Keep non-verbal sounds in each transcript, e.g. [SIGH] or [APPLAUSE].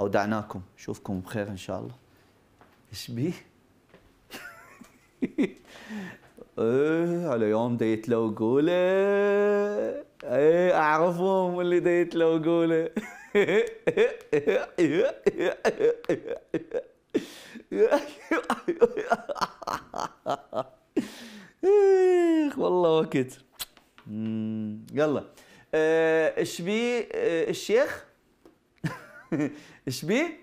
اودعناكم اشوفكم بخير ان شاء الله ايش بيه [LAUGHS] على يوم ديت لو قوله ايه اعرفهم اللي ديت لو قوله إيه والله وقت يلا إيه، ايش اشبي إيه، الشيخ [LAUGHS] ايش بيه؟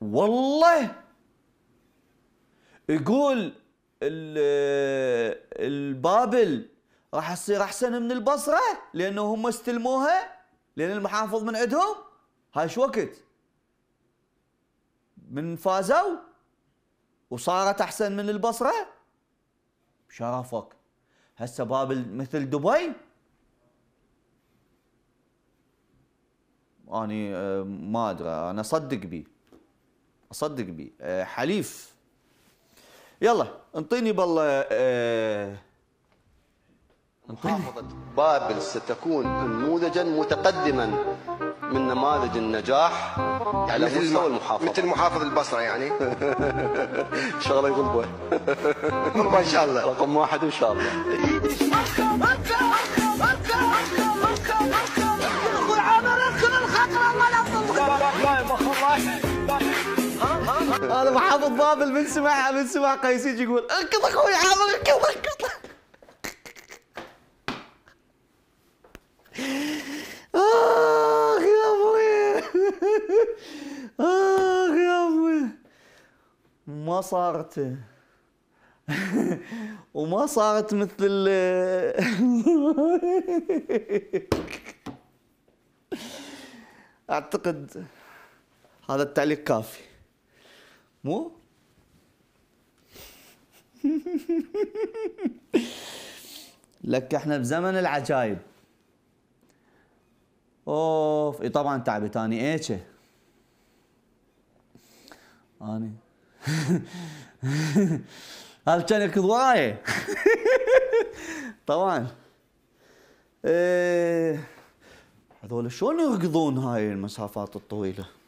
والله يقول البابل راح تصير احسن من البصره لانه هم استلموها لان المحافظ من عندهم هاي شو وقت من فازوا وصارت احسن من البصره شرفك هسه بابل مثل دبي اني آه، ما ادري انا اصدق بيه اصدق بيه آه، حليف يلا انطيني بالله آه، محافظة بابل ستكون نموذجا متقدما من نماذج النجاح يعني على مستوى المحافظة مثل محافظ البصرة يعني [LAUGHS] شغلة يغلبه [LAUGHS] ان شاء الله رقم واحد ان شاء الله [LAUGHS] هذا محافظ بابل من سمع من سمع يجي يقول اركض اخوي عامر اركض اركض اخ يا ابوي اخ يا ابوي ما صارت وما صارت مثل [LAUGHS] اعتقد هذا التعليق كافي مو لك احنا بزمن العجايب اوف اي طبعا تعبت إيه اني ايش [LAUGHS] اني هل كان يركض وراي [LAUGHS] طبعا إيه هذول شلون يركضون هاي المسافات الطويله